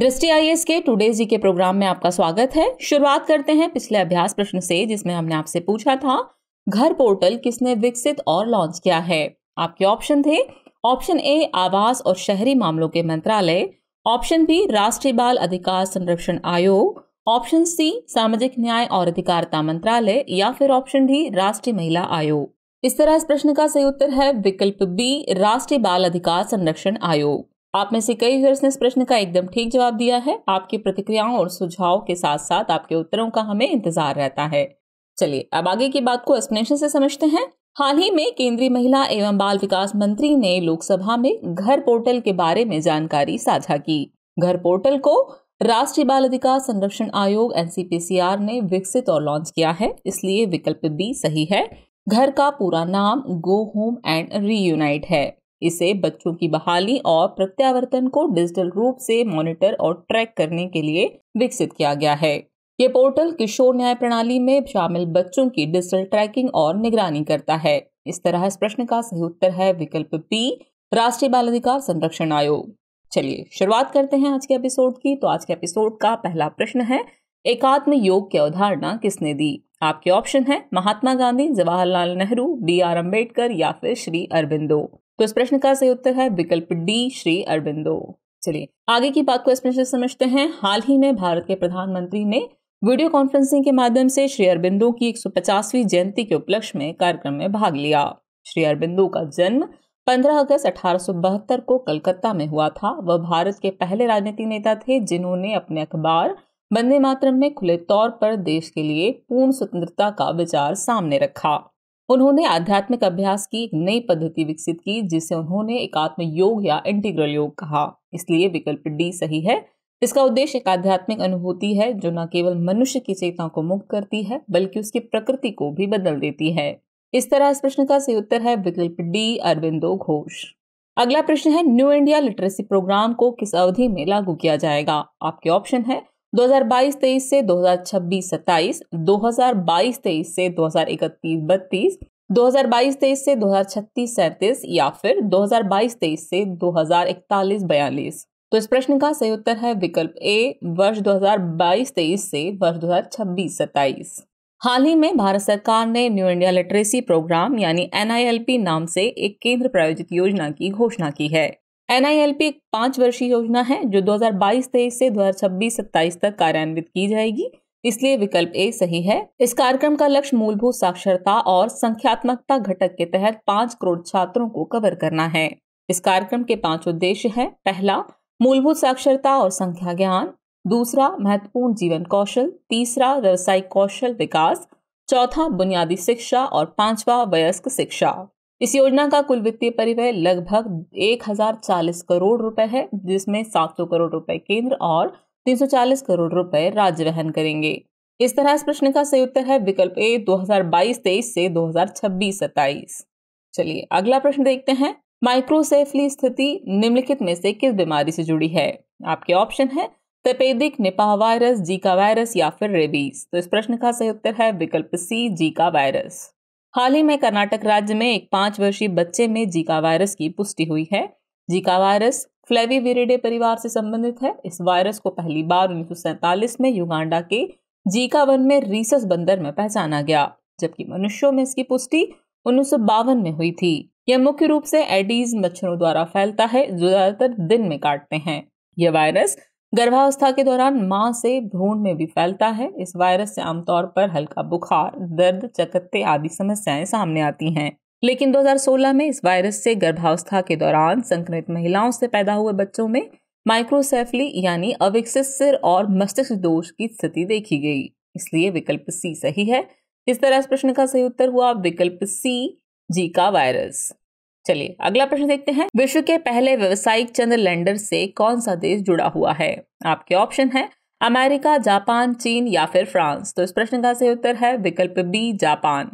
दृष्टि आई के टुडे जी के प्रोग्राम में आपका स्वागत है शुरुआत करते हैं पिछले अभ्यास प्रश्न से जिसमें हमने आपसे पूछा था घर पोर्टल किसने विकसित और लॉन्च किया है आपके ऑप्शन थे ऑप्शन ए आवास और शहरी मामलों के मंत्रालय ऑप्शन बी राष्ट्रीय बाल अधिकार संरक्षण आयोग ऑप्शन सी सामाजिक न्याय और अधिकारिता मंत्रालय या फिर ऑप्शन डी राष्ट्रीय महिला आयोग इस तरह इस प्रश्न का सही उत्तर है विकल्प बी राष्ट्रीय बाल अधिकार संरक्षण आयोग आप में से कई व्यूअर्स ने इस प्रश्न का एकदम ठीक जवाब दिया है आपकी प्रतिक्रियाओं और सुझाव के साथ साथ आपके उत्तरों का हमें इंतजार रहता है चलिए अब आगे की बात को एक्सप्लेनेशन से समझते हैं हाल ही में केंद्रीय महिला एवं बाल विकास मंत्री ने लोकसभा में घर पोर्टल के बारे में जानकारी साझा की घर पोर्टल को राष्ट्रीय बाल अधिकार संरक्षण आयोग एनसीपीसीआर ने विकसित और लॉन्च किया है इसलिए विकल्प बी सही है घर का पूरा नाम गो होम एंड रीयूनाइट है इसे बच्चों की बहाली और प्रत्यावर्तन को डिजिटल रूप से मॉनिटर और ट्रैक करने के लिए विकसित किया गया है ये पोर्टल किशोर न्याय प्रणाली में शामिल बच्चों की डिजिटल ट्रैकिंग और निगरानी करता है इस तरह इस प्रश्न का सही उत्तर है विकल्प पी राष्ट्रीय बाल अधिकार संरक्षण आयोग चलिए शुरुआत करते हैं आज के एपिसोड की तो आज के एपिसोड का पहला प्रश्न है एकात्म योग की अवधारणा किसने दी आपके ऑप्शन है महात्मा गांधी जवाहरलाल नेहरू बी आर अम्बेडकर या फिर श्री अरबिंदो तो इस प्रश्न का सही उत्तर है विकल्प डी श्री अरबिंदो चलिए आगे की बात को इस प्रश्न से समझते हैं हाल ही में भारत के प्रधानमंत्री ने वीडियो कॉन्फ्रेंसिंग के माध्यम से श्री अरबिंदो की एक जयंती के उपलक्ष्य में कार्यक्रम में भाग लिया श्री अरबिंदो का जन्म 15 अगस्त अठारह को कलकत्ता में हुआ था वह भारत के पहले राजनीतिक नेता थे जिन्होंने अपने अखबार बंदे मातरम में खुले तौर पर देश के लिए पूर्ण स्वतंत्रता का विचार सामने रखा उन्होंने आध्यात्मिक अभ्यास की एक नई पद्धति विकसित की जिसे उन्होंने एकात्म योग या इंटीग्रल योग कहा इसलिए विकल्प डी सही है इसका उद्देश्य एक आध्यात्मिक अनुभूति है जो न केवल मनुष्य की चेतना को मुक्त करती है बल्कि उसकी प्रकृति को भी बदल देती है इस तरह इस प्रश्न का सही उत्तर है विकल्प डी अरविंदो घोष अगला प्रश्न है न्यू इंडिया लिटरेसी प्रोग्राम को किस अवधि में लागू किया जाएगा आपके ऑप्शन है 2022-23 से 2026-27, 2022-23 से 2031-32, 2022-23 से 2036-37 या फिर 2022-23 से 2041-42। तो इस प्रश्न का सही उत्तर है विकल्प ए वर्ष 2022-23 से वर्ष 2026-27। हाल ही में भारत सरकार ने न्यू इंडिया लिटरेसी प्रोग्राम यानी एनआईएलपी नाम से एक केंद्र प्रायोजित योजना की घोषणा की है एन आई एल पी एक पाँच वर्षीय योजना है जो 2022-23 से 2026-27 तक कार्यान्वित की जाएगी इसलिए विकल्प ए सही है इस कार्यक्रम का लक्ष्य मूलभूत साक्षरता और संख्यात्मकता घटक के तहत पाँच करोड़ छात्रों को कवर करना है इस कार्यक्रम के पांच उद्देश्य हैं पहला मूलभूत साक्षरता और संख्या ज्ञान दूसरा महत्वपूर्ण जीवन कौशल तीसरा व्यवसायिक कौशल विकास चौथा बुनियादी शिक्षा और पांचवा वयस्क शिक्षा इस योजना का कुल वित्तीय परिवय लगभग एक हजार चालीस करोड़ रुपए है जिसमें सात सौ करोड़ रुपए केंद्र और तीन सौ चालीस करोड़ रुपए राज्य वहन करेंगे इस तरह इस प्रश्न का सही उत्तर है विकल्प ए 2022-23 से 2026-27। चलिए अगला प्रश्न देखते हैं माइक्रोसेफली स्थिति निम्नलिखित में से किस बीमारी से जुड़ी है आपके ऑप्शन है तपेदिक निपाह वायरस जीका वायरस या फिर रेबीज तो इस प्रश्न का सही उत्तर है विकल्प सी जीका वायरस हाल ही में कर्नाटक राज्य में एक पांच वर्षीय बच्चे में जीका वायरस की पुष्टि हुई है जीका वायरस फ्लेविविरिडे परिवार से संबंधित है इस वायरस को पहली बार उन्नीस में युगांडा के जीका वन में रीसस बंदर में पहचाना गया जबकि मनुष्यों में इसकी पुष्टि उन्नीस में हुई थी यह मुख्य रूप से एडीज मच्छरों द्वारा फैलता है जो ज्यादातर दिन में काटते हैं यह वायरस गर्भावस्था के दौरान मां से भ्रूण में भी फैलता है इस वायरस से आमतौर पर हल्का बुखार दर्द चकत्ते आदि समस्याएं सामने आती हैं लेकिन 2016 में इस वायरस से गर्भावस्था के दौरान संक्रमित महिलाओं से पैदा हुए बच्चों में माइक्रोसेफली यानी अविकसित सिर और मस्तिष्क दोष की स्थिति देखी गई इसलिए विकल्प सी सही है इस तरह इस प्रश्न का सही उत्तर हुआ विकल्प सी जीका वायरस चलिए अगला प्रश्न देखते हैं विश्व के पहले व्यवसायिक चंद्र लैंडर से कौन सा देश जुड़ा हुआ है आपके ऑप्शन है अमेरिका जापान चीन या फिर फ्रांस तो इस प्रश्न का सही उत्तर है विकल्प बी जापान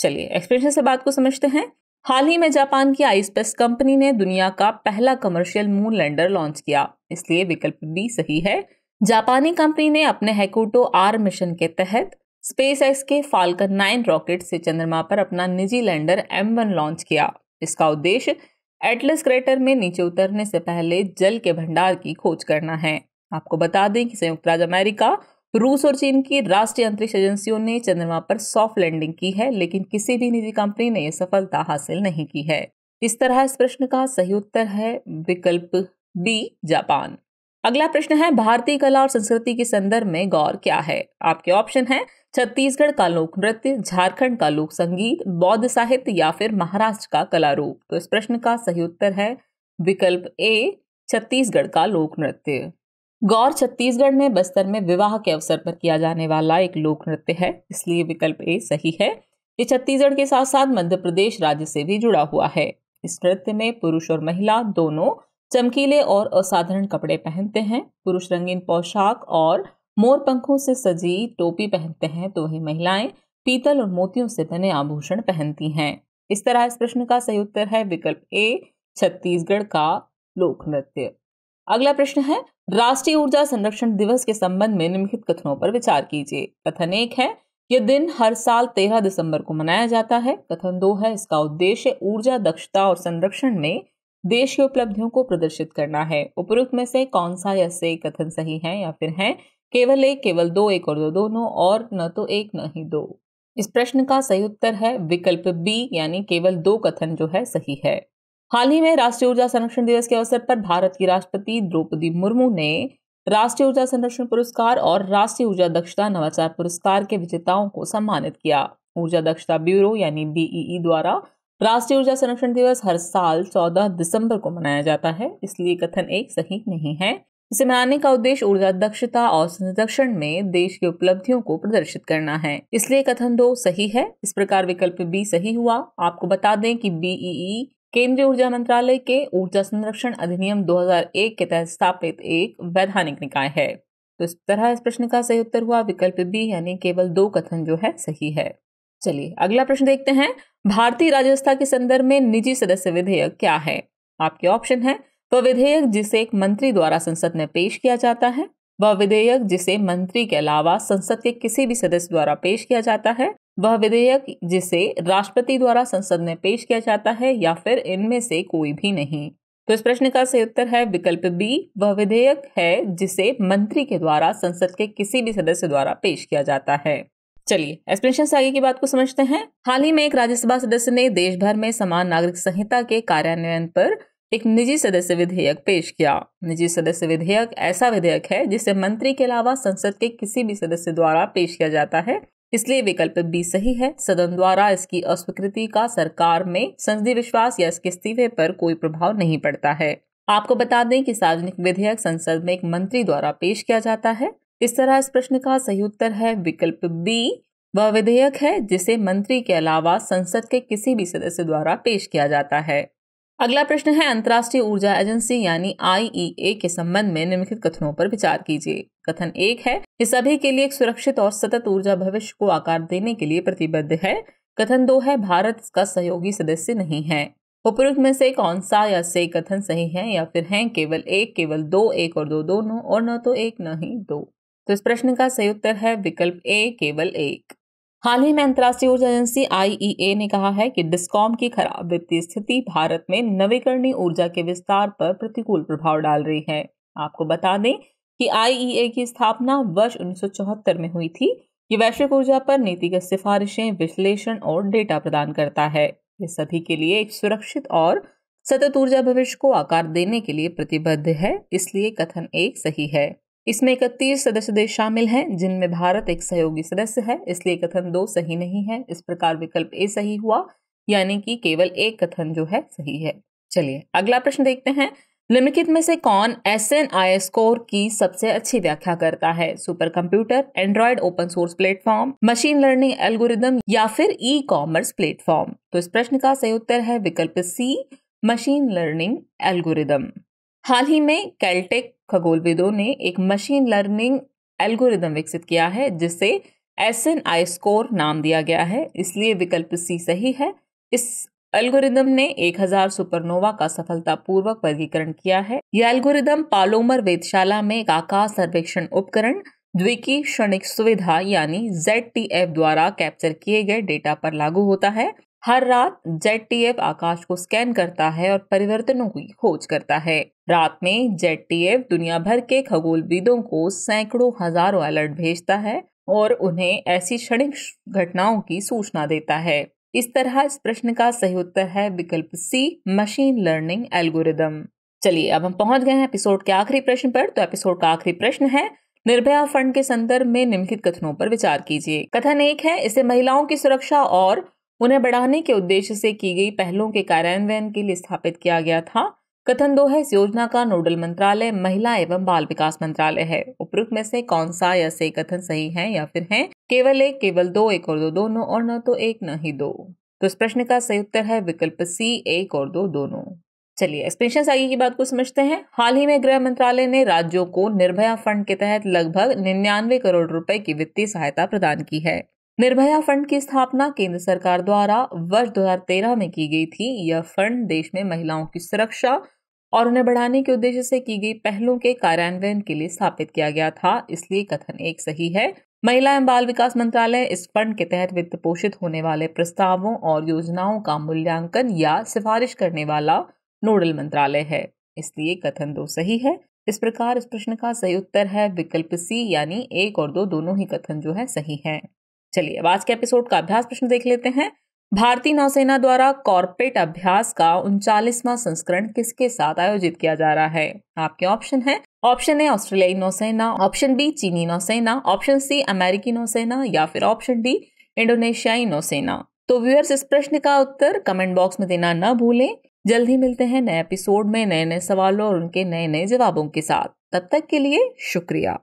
चलिए एक्सप्रेशन से बात को समझते हैं हाल ही में जापान की आईस्पेस कंपनी ने दुनिया का पहला कमर्शियल मून लैंडर लॉन्च किया इसलिए विकल्प बी सही है जापानी कंपनी ने अपने हैकोटो आर मिशन के तहत स्पेस एक्स के फाल्कन नाइन रॉकेट से चंद्रमा पर अपना निजी लैंडर एम वन लॉन्च किया इसका उद्देश्य एटलस क्रेटर में नीचे उतरने से पहले जल के भंडार की खोज करना है आपको बता दें कि संयुक्त राज्य अमेरिका रूस और चीन की राष्ट्रीय अंतरिक्ष एजेंसियों ने चंद्रमा पर सॉफ्ट लैंडिंग की है लेकिन किसी भी निजी कंपनी ने यह सफलता हासिल नहीं की है इस तरह इस प्रश्न का सही उत्तर है विकल्प बी जापान अगला प्रश्न है भारतीय कला और संस्कृति के संदर्भ में गौर क्या है आपके ऑप्शन है छत्तीसगढ़ का लोक नृत्य झारखंड का लोक संगीत बौद्ध साहित्य या फिर महाराष्ट्र का कला रूप तो इस प्रश्न का सही उत्तर है विकल्प ए छत्तीसगढ़ का लोक नृत्य गौर छत्तीसगढ़ में बस्तर में विवाह के अवसर पर किया जाने वाला एक लोक नृत्य है इसलिए विकल्प ए सही है ये छत्तीसगढ़ के साथ साथ मध्य प्रदेश राज्य से भी जुड़ा हुआ है इस नृत्य में पुरुष और महिला दोनों चमकीले और असाधारण कपड़े पहनते हैं पुरुष रंगीन पोशाक और मोर पंखों से सजी टोपी पहनते हैं तो वही महिलाएं पीतल और मोतियों से बने आभूषण पहनती हैं इस तरह इस प्रश्न का सही उत्तर है विकल्प ए छत्तीसगढ़ का लोक नृत्य अगला प्रश्न है राष्ट्रीय ऊर्जा संरक्षण दिवस के संबंध में निम्नलिखित कथनों पर विचार कीजिए कथन एक है यह दिन हर साल तेरह दिसंबर को मनाया जाता है कथन दो है इसका उद्देश्य ऊर्जा दक्षता और संरक्षण में देश की उपलब्धियों को प्रदर्शित करना है उपरोक्त में से कौन सा या से कथन सही है या फिर है केवल एक केवल दो एक और दो दोनों और न तो एक न ही दो इस प्रश्न का सही उत्तर है विकल्प बी यानी केवल दो कथन जो है सही है हाल ही में राष्ट्रीय ऊर्जा संरक्षण दिवस के अवसर पर भारत की राष्ट्रपति द्रौपदी मुर्मू ने राष्ट्रीय ऊर्जा संरक्षण पुरस्कार और राष्ट्रीय ऊर्जा दक्षता नवाचार पुरस्कार के विजेताओं को सम्मानित किया ऊर्जा दक्षता ब्यूरो यानी बीईई e e द्वारा राष्ट्रीय ऊर्जा संरक्षण दिवस हर साल 14 दिसंबर को मनाया जाता है इसलिए कथन एक सही नहीं है इसे मनाने का उद्देश्य ऊर्जा दक्षता और संरक्षण में देश की उपलब्धियों को प्रदर्शित करना है इसलिए कथन दो सही है इस प्रकार विकल्प बी सही हुआ आपको बता दें कि बीईई e e केंद्रीय ऊर्जा मंत्रालय के ऊर्जा संरक्षण अधिनियम 2001 के तहत स्थापित एक वैधानिक निकाय है तो इस तरह इस प्रश्न का सही उत्तर हुआ विकल्प बी यानी केवल दो कथन जो है सही है चलिए अगला प्रश्न देखते हैं भारतीय राजव्यवस्था के संदर्भ में निजी सदस्य विधेयक क्या है आपके ऑप्शन है वह विधेयक जिसे एक मंत्री द्वारा संसद में पेश किया जाता है वह विधेयक जिसे मंत्री के अलावा संसद के किसी भी सदस्य द्वारा पेश किया जाता है वह विधेयक जिसे राष्ट्रपति द्वारा संसद में पेश किया जाता है या फिर इनमें से कोई भी नहीं तो इस प्रश्न का सही उत्तर है विकल्प बी वह विधेयक है जिसे मंत्री के द्वारा संसद के किसी भी सदस्य द्वारा पेश किया जाता है चलिए एक्सप्रेशन से आगे की बात को समझते हैं हाल ही में एक राज्यसभा सदस्य ने देश भर में समान नागरिक संहिता के कार्यान्वयन पर एक निजी सदस्य विधेयक पेश किया निजी सदस्य विधेयक ऐसा विधेयक है जिसे मंत्री के अलावा संसद के किसी भी सदस्य द्वारा पेश किया जाता है इसलिए विकल्प बी सही है सदन द्वारा इसकी अस्वीकृति का सरकार में संसदीय विश्वास या इसके इस्तीफे पर कोई प्रभाव नहीं पड़ता है आपको बता दें कि सार्वजनिक विधेयक संसद में एक मंत्री द्वारा पेश किया जाता है इस तरह इस प्रश्न का सही उत्तर है विकल्प बी वह विधेयक है जिसे मंत्री के अलावा संसद के किसी भी सदस्य द्वारा पेश किया जाता है अगला प्रश्न है अंतर्राष्ट्रीय ऊर्जा एजेंसी यानी आई e के संबंध में निम्नलिखित कथनों पर विचार कीजिए कथन एक है कि सभी के लिए एक सुरक्षित और सतत ऊर्जा भविष्य को आकार देने के लिए प्रतिबद्ध है कथन दो है भारत इसका सहयोगी सदस्य नहीं है उपरोक्त में से कौन सा या से कथन सही है या फिर है केवल एक केवल दो एक और दो दोनों और न तो एक न ही दो तो इस प्रश्न का सही उत्तर है विकल्प ए केवल एक हाल ही में अंतर्राष्ट्रीय ऊर्जा एजेंसी आईईए e ने कहा है कि डिस्कॉम की खराब वित्तीय स्थिति भारत में नवीकरणीय ऊर्जा के विस्तार पर प्रतिकूल प्रभाव डाल रही है आपको बता दें कि आई e की स्थापना वर्ष उन्नीस में हुई थी ये वैश्विक ऊर्जा पर नीतिगत सिफारिशें विश्लेषण और डेटा प्रदान करता है ये सभी के लिए एक सुरक्षित और सतत ऊर्जा भविष्य को आकार देने के लिए प्रतिबद्ध है इसलिए कथन एक सही है इसमें इकतीस सदस्य देश शामिल हैं जिनमें भारत एक सहयोगी सदस्य है इसलिए कथन दो सही नहीं है इस प्रकार विकल्प ए सही हुआ यानी कि केवल एक कथन जो है सही है चलिए अगला प्रश्न देखते हैं निम्नलिखित में से कौन एस एन आई स्कोर की सबसे अच्छी व्याख्या करता है super computer android open source platform machine learning algorithm या फिर ई कॉमर्स प्लेटफॉर्म तो इस प्रश्न का सही उत्तर है विकल्प सी मशीन लर्निंग एल्गोरिदम हाल ही में कैलटेक खगोलविदों ने एक मशीन लर्निंग एल्गोरिदम विकसित किया है जिसे एस एन आई स्कोर नाम दिया गया है इसलिए विकल्प सी सही है इस एल्गोरिदम ने 1000 सुपरनोवा का सफलतापूर्वक वर्गीकरण किया है यह एल्गोरिदम पालोमर वेदशाला में एक आकाश सर्वेक्षण उपकरण द्विकी क्षणिक सुविधा यानी जेड द्वारा कैप्चर किए गए डेटा पर लागू होता है हर रात जेड आकाश को स्कैन करता है और परिवर्तनों की खोज करता है रात में जेड दुनिया भर के खगोलविदों को सैकड़ों हजारों अलर्ट भेजता है और उन्हें ऐसी क्षणिक घटनाओं की सूचना देता है इस तरह इस प्रश्न का सही उत्तर है विकल्प सी मशीन लर्निंग एल्गोरिदम चलिए अब हम पहुंच गए हैं एपिसोड के आखिरी प्रश्न पर तो एपिसोड का आखिरी प्रश्न है निर्भया फंड के संदर्भ में निम्नलिखित कथनों पर विचार कीजिए कथन एक है इसे महिलाओं की सुरक्षा और उन्हें बढ़ाने के उद्देश्य से की गई पहलों के कार्यान्वयन के लिए स्थापित किया गया था कथन दो है इस योजना का नोडल मंत्रालय महिला एवं बाल विकास मंत्रालय है उपरुक्त में से कौन सा या से कथन सही है या फिर है केवल एक केवल दो एक और दो दोनों और न तो एक न ही दो तो इस प्रश्न का सही उत्तर है विकल्प सी एक और दो दोनों चलिए एक्सप्लेनेशन आगे की बात को समझते हैं हाल ही में गृह मंत्रालय ने राज्यों को निर्भया फंड के तहत लगभग निन्यानवे करोड़ रुपए की वित्तीय सहायता प्रदान की है निर्भया फंड की स्थापना केंद्र सरकार द्वारा वर्ष 2013 में की गई थी यह फंड देश में महिलाओं की सुरक्षा और उन्हें बढ़ाने के उद्देश्य से की गई पहलों के कार्यान्वयन के लिए स्थापित किया गया था इसलिए कथन एक सही है महिला एवं बाल विकास मंत्रालय इस फंड के तहत वित्त पोषित होने वाले प्रस्तावों और योजनाओं का मूल्यांकन या सिफारिश करने वाला नोडल मंत्रालय है इसलिए कथन दो सही है इस प्रकार इस प्रश्न का सही उत्तर है विकल्प सी यानी एक और दो दोनों ही कथन जो है सही है चलिए अब आज के एपिसोड का अभ्यास प्रश्न देख लेते हैं भारतीय नौसेना द्वारा कॉर्पोरेट अभ्यास का उनचालीसवां संस्करण किसके साथ आयोजित किया जा रहा है आपके ऑप्शन है ऑप्शन ए ऑस्ट्रेलियाई नौसेना ऑप्शन बी चीनी नौसेना ऑप्शन सी अमेरिकी नौसेना या फिर ऑप्शन डी इंडोनेशियाई नौसेना तो व्यूअर्स इस प्रश्न का उत्तर कमेंट बॉक्स में देना न भूलें जल्द ही मिलते हैं नए एपिसोड में नए नए सवालों और उनके नए नए जवाबों के साथ तब तक के लिए शुक्रिया